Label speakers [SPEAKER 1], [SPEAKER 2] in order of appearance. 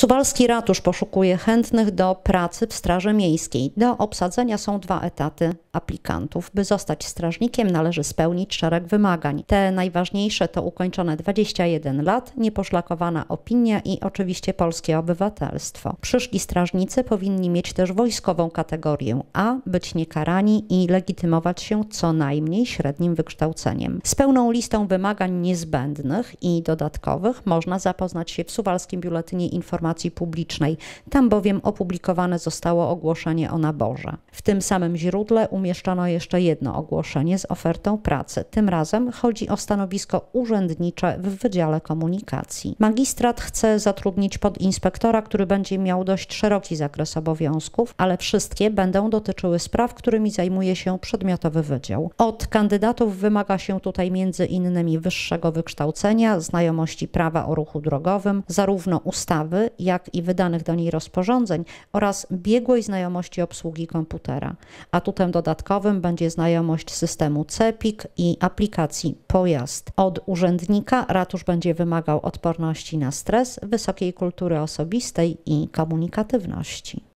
[SPEAKER 1] Suwalski Ratusz poszukuje chętnych do pracy w Straży Miejskiej. Do obsadzenia są dwa etaty aplikantów. By zostać strażnikiem należy spełnić szereg wymagań. Te najważniejsze to ukończone 21 lat, nieposzlakowana opinia i oczywiście polskie obywatelstwo. Przyszli strażnicy powinni mieć też wojskową kategorię A, być niekarani i legitymować się co najmniej średnim wykształceniem. Z pełną listą wymagań niezbędnych i dodatkowych można zapoznać się w Suwalskim Biuletynie Informacji informacji publicznej. Tam bowiem opublikowane zostało ogłoszenie o naborze. W tym samym źródle umieszczono jeszcze jedno ogłoszenie z ofertą pracy. Tym razem chodzi o stanowisko urzędnicze w Wydziale Komunikacji. Magistrat chce zatrudnić podinspektora, który będzie miał dość szeroki zakres obowiązków, ale wszystkie będą dotyczyły spraw, którymi zajmuje się przedmiotowy wydział. Od kandydatów wymaga się tutaj między innymi wyższego wykształcenia, znajomości prawa o ruchu drogowym, zarówno ustawy, jak i wydanych do niej rozporządzeń oraz biegłej znajomości obsługi komputera. Atutem dodatkowym będzie znajomość systemu CEPIK i aplikacji Pojazd. Od urzędnika ratusz będzie wymagał odporności na stres, wysokiej kultury osobistej i komunikatywności.